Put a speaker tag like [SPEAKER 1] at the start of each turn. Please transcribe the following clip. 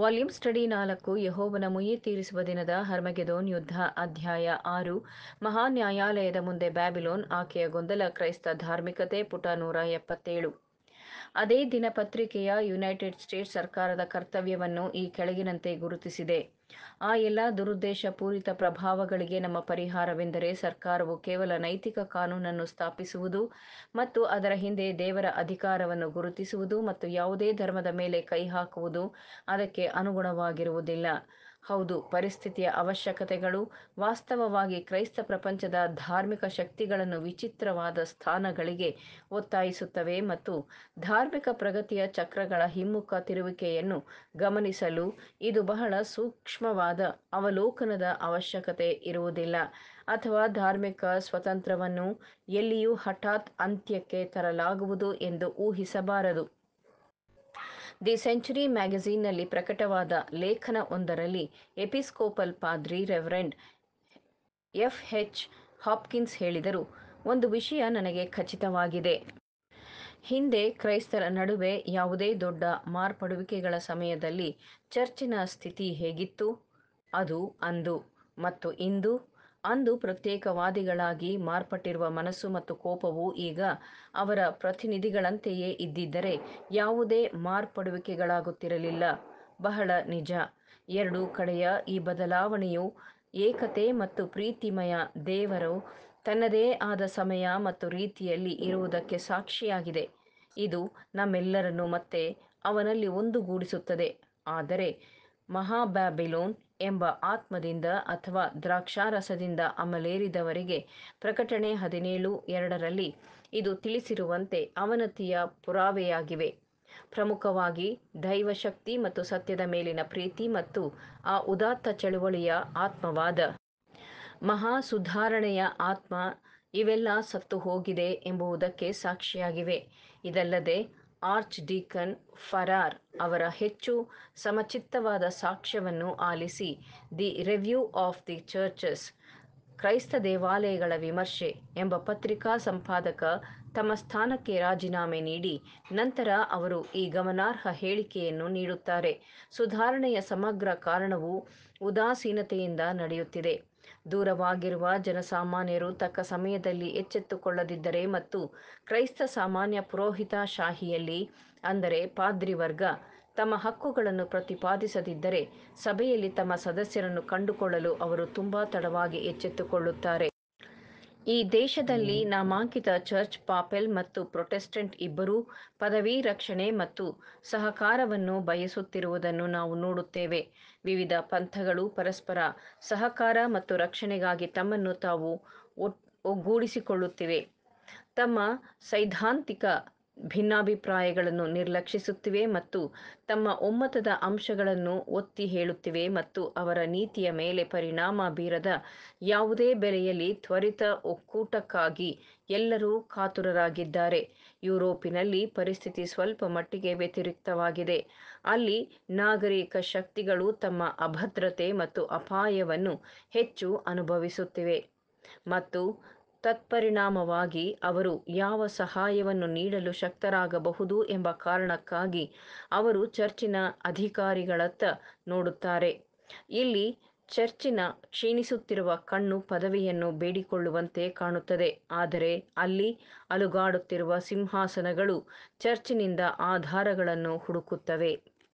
[SPEAKER 1] volume study ನಾಲ್ಕು ಯಹೋವನ ಮುಯಿ ತೀರಿಸುವ ದಿನದ ಹರ್ಮಗೆದೋನ್ ಯುದ್ಧ ಅಧ್ಯಾಯ ಆರು ಮಹಾ ಮುಂದೆ ಬ್ಯಾಬಿಲೋನ್ ಆಕೆಯ ಗೊಂದಲ ಕ್ರೈಸ್ತ ಧಾರ್ಮಿಕತೆ ಪುಟ ನೂರ ಎಪ್ಪತ್ತೇಳು ಅದೇ ದಿನಪತ್ರಿಕೆಯ ಯುನೈಟೆಡ್ ಸ್ಟೇಟ್ಸ್ ಸರ್ಕಾರದ ಕರ್ತವ್ಯವನ್ನು ಈ ಕೆಳಗಿನಂತೆ ಗುರುತಿಸಿದೆ ಆ ಎಲ್ಲ ದುರುದ್ದೇಶ ಪೂರಿತ ಪ್ರಭಾವಗಳಿಗೆ ನಮ್ಮ ಪರಿಹಾರವೆಂದರೆ ಸರ್ಕಾರವು ಕೇವಲ ನೈತಿಕ ಕಾನೂನನ್ನು ಸ್ಥಾಪಿಸುವುದು ಮತ್ತು ಅದರ ಹಿಂದೆ ದೇವರ ಅಧಿಕಾರವನ್ನು ಗುರುತಿಸುವುದು ಮತ್ತು ಯಾವುದೇ ಧರ್ಮದ ಮೇಲೆ ಕೈ ಹಾಕುವುದು ಅದಕ್ಕೆ ಅನುಗುಣವಾಗಿರುವುದಿಲ್ಲ ಹೌದು ಪರಿಸ್ಥಿತಿಯ ಅವಶ್ಯಕತೆಗಳು ವಾಸ್ತವವಾಗಿ ಕ್ರೈಸ್ತ ಪ್ರಪಂಚದ ಧಾರ್ಮಿಕ ಶಕ್ತಿಗಳನ್ನು ವಿಚಿತ್ರವಾದ ಸ್ಥಾನಗಳಿಗೆ ಒತ್ತಾಯಿಸುತ್ತವೆ ಮತ್ತು ಧಾರ್ಮಿಕ ಪ್ರಗತಿಯ ಚಕ್ರಗಳ ಹಿಮ್ಮುಖ ತಿರುವಿಕೆಯನ್ನು ಗಮನಿಸಲು ಇದು ಬಹಳ ಸೂಕ್ಷ್ಮವಾದ ಅವಲೋಕನದ ಅವಶ್ಯಕತೆ ಇರುವುದಿಲ್ಲ ಅಥವಾ ಧಾರ್ಮಿಕ ಸ್ವತಂತ್ರವನ್ನು ಎಲ್ಲಿಯೂ ಹಠಾತ್ ಅಂತ್ಯಕ್ಕೆ ತರಲಾಗುವುದು ಎಂದು ಊಹಿಸಬಾರದು ದಿ ಸೆಂಚುರಿ ಮ್ಯಾಗಝೀನ್ನಲ್ಲಿ ಪ್ರಕಟವಾದ ಲೇಖನ ಒಂದರಲ್ಲಿ ಎಪಿಸ್ಕೋಪಲ್ ಪಾದ್ರಿ ರೆವರೆಂಡ್ ಎಫ್ ಎಚ್ ಹಾಪ್ಕಿನ್ಸ್ ಹೇಳಿದರು ಒಂದು ವಿಷಯ ನನಗೆ ಖಚಿತವಾಗಿದೆ ಹಿಂದೆ ಕ್ರೈಸ್ತರ ನಡುವೆ ಯಾವುದೇ ದೊಡ್ಡ ಮಾರ್ಪಡುವಿಕೆಗಳ ಸಮಯದಲ್ಲಿ ಚರ್ಚಿನ ಸ್ಥಿತಿ ಹೇಗಿತ್ತು ಅದು ಅಂದು ಮತ್ತು ಇಂದು ಅಂದು ಪ್ರತ್ಯೇಕವಾದಿಗಳಾಗಿ ಮಾರ್ಪಟ್ಟಿರುವ ಮನಸ್ಸು ಮತ್ತು ಕೋಪವು ಈಗ ಅವರ ಪ್ರತಿನಿಧಿಗಳಂತೆಯೇ ಇದ್ದಿದ್ದರೆ ಯಾವುದೇ ಮಾರ್ಪಡುವಿಕೆಗಳಾಗುತ್ತಿರಲಿಲ್ಲ ಬಹಳ ನಿಜ ಎರಡೂ ಕಡೆಯ ಈ ಬದಲಾವಣೆಯು ಏಕತೆ ಮತ್ತು ಪ್ರೀತಿಮಯ ದೇವರು ತನ್ನದೇ ಆದ ಸಮಯ ಮತ್ತು ರೀತಿಯಲ್ಲಿ ಇರುವುದಕ್ಕೆ ಸಾಕ್ಷಿಯಾಗಿದೆ ಇದು ನಮ್ಮೆಲ್ಲರನ್ನು ಮತ್ತೆ ಅವನಲ್ಲಿ ಒಂದುಗೂಡಿಸುತ್ತದೆ ಆದರೆ ಮಹಾಬ್ಯಾಬಿಲೋನ್ ಎಂಬ ಆತ್ಮದಿಂದ ಅಥವಾ ದ್ರಾಕ್ಷಾರಸದಿಂದ ಅಮಲೇರಿದವರಿಗೆ ಪ್ರಕಟಣೆ ಹದಿನೇಳು ಎರಡರಲ್ಲಿ ಇದು ತಿಳಿಸಿರುವಂತೆ ಅವನತಿಯ ಪುರಾವೆಯಾಗಿವೆ ಪ್ರಮುಖವಾಗಿ ದೈವಶಕ್ತಿ ಮತ್ತು ಸತ್ಯದ ಮೇಲಿನ ಪ್ರೀತಿ ಮತ್ತು ಆ ಉದಾತ್ತ ಚಳುವಳಿಯ ಆತ್ಮವಾದ ಮಹಾ ಸುಧಾರಣೆಯ ಆತ್ಮ ಇವೆಲ್ಲ ಸತ್ತು ಹೋಗಿದೆ ಎಂಬುದಕ್ಕೆ ಸಾಕ್ಷಿಯಾಗಿವೆ ಇದಲ್ಲದೆ ಆರ್ಚ್ ಡೀಕನ್ ಫರಾರ್ ಅವರ ಹೆಚ್ಚು ಸಮಚಿತ್ತವಾದ ಸಾಕ್ಷ್ಯವನ್ನು ಆಲಿಸಿ the review of the churches ಕ್ರೈಸ್ತ ದೇವಾಲಯಗಳ ವಿಮರ್ಶೆ ಎಂಬ ಪತ್ರಿಕಾ ಸಂಪಾದಕ ತಮ್ಮ ಸ್ಥಾನಕ್ಕೆ ರಾಜೀನಾಮೆ ನೀಡಿ ನಂತರ ಅವರು ಈ ಗಮನಾರ್ಹ ಹೇಳಿಕೆಯನ್ನು ನೀಡುತ್ತಾರೆ ಸುಧಾರಣೆಯ ಸಮಗ್ರ ಕಾರಣವು ಉದಾಸೀನತೆಯಿಂದ ನಡೆಯುತ್ತಿದೆ ದೂರವಾಗಿರುವ ಜನಸಾಮಾನ್ಯರು ತಕ್ಕ ಸಮಯದಲ್ಲಿ ಎಚ್ಚೆತ್ತುಕೊಳ್ಳದಿದ್ದರೆ ಮತ್ತು ಕ್ರೈಸ್ತ ಸಾಮಾನ್ಯ ಪುರೋಹಿತ ಶಾಹಿಯಲ್ಲಿ ಅಂದರೆ ಪಾದ್ರಿ ವರ್ಗ ತಮ್ಮ ಹಕ್ಕುಗಳನ್ನು ಪ್ರತಿಪಾದಿಸದಿದ್ದರೆ ಸಭೆಯಲ್ಲಿ ತಮ್ಮ ಸದಸ್ಯರನ್ನು ಕಂಡುಕೊಳ್ಳಲು ಅವರು ತುಂಬಾ ತಡವಾಗಿ ಎಚ್ಚೆತ್ತುಕೊಳ್ಳುತ್ತಾರೆ ಈ ದೇಶದಲ್ಲಿ ನಾಮಾಂಕಿತ ಚರ್ಚ್ ಪಾಪೆಲ್ ಮತ್ತು ಪ್ರೊಟೆಸ್ಟೆಂಟ್ ಇಬ್ಬರೂ ಪದವಿ ರಕ್ಷಣೆ ಮತ್ತು ಸಹಕಾರವನ್ನು ಬಯಸುತ್ತಿರುವುದನ್ನು ನಾವು ನೋಡುತ್ತೇವೆ ವಿವಿಧ ಪಂಥಗಳು ಪರಸ್ಪರ ಸಹಕಾರ ಮತ್ತು ರಕ್ಷಣೆಗಾಗಿ ತಮ್ಮನ್ನು ತಾವು ಒಗ್ಗೂಡಿಸಿಕೊಳ್ಳುತ್ತಿವೆ ತಮ್ಮ ಸೈದ್ಧಾಂತಿಕ ಭಿನ್ನಾಭಿಪ್ರಾಯಗಳನ್ನು ನಿರ್ಲಕ್ಷಿಸುತ್ತಿವೆ ಮತ್ತು ತಮ್ಮ ಒಮ್ಮತದ ಅಂಶಗಳನ್ನು ಒತ್ತಿ ಹೇಳುತ್ತಿವೆ ಮತ್ತು ಅವರ ನೀತಿಯ ಮೇಲೆ ಪರಿಣಾಮ ಬೀರದ ಯಾವುದೇ ಬೆಲೆಯಲ್ಲಿ ತ್ವರಿತ ಒಕ್ಕೂಟಕ್ಕಾಗಿ ಎಲ್ಲರೂ ಕಾತುರರಾಗಿದ್ದಾರೆ ಯುರೋಪಿನಲ್ಲಿ ಪರಿಸ್ಥಿತಿ ಸ್ವಲ್ಪ ಮಟ್ಟಿಗೆ ವ್ಯತಿರಿಕ್ತವಾಗಿದೆ ಅಲ್ಲಿ ನಾಗರಿಕ ಶಕ್ತಿಗಳು ತಮ್ಮ ಅಭದ್ರತೆ ಮತ್ತು ಅಪಾಯವನ್ನು ಹೆಚ್ಚು ಅನುಭವಿಸುತ್ತಿವೆ ಮತ್ತು ತತ್ಪರಿಣಾಮವಾಗಿ ಅವರು ಯಾವ ಸಹಾಯವನ್ನು ನೀಡಲು ಶಕ್ತರಾಗಬಹುದು ಎಂಬ ಕಾರಣಕ್ಕಾಗಿ ಅವರು ಚರ್ಚಿನ ಅಧಿಕಾರಿಗಳತ್ತ ನೋಡುತ್ತಾರೆ ಇಲ್ಲಿ ಚರ್ಚಿನ ಕ್ಷೀಣಿಸುತ್ತಿರುವ ಕಣ್ಣು ಪದವಿಯನ್ನು ಬೇಡಿಕೊಳ್ಳುವಂತೆ ಕಾಣುತ್ತದೆ ಆದರೆ ಅಲ್ಲಿ ಅಲುಗಾಡುತ್ತಿರುವ ಸಿಂಹಾಸನಗಳು ಚರ್ಚಿನಿಂದ ಆಧಾರಗಳನ್ನು ಹುಡುಕುತ್ತವೆ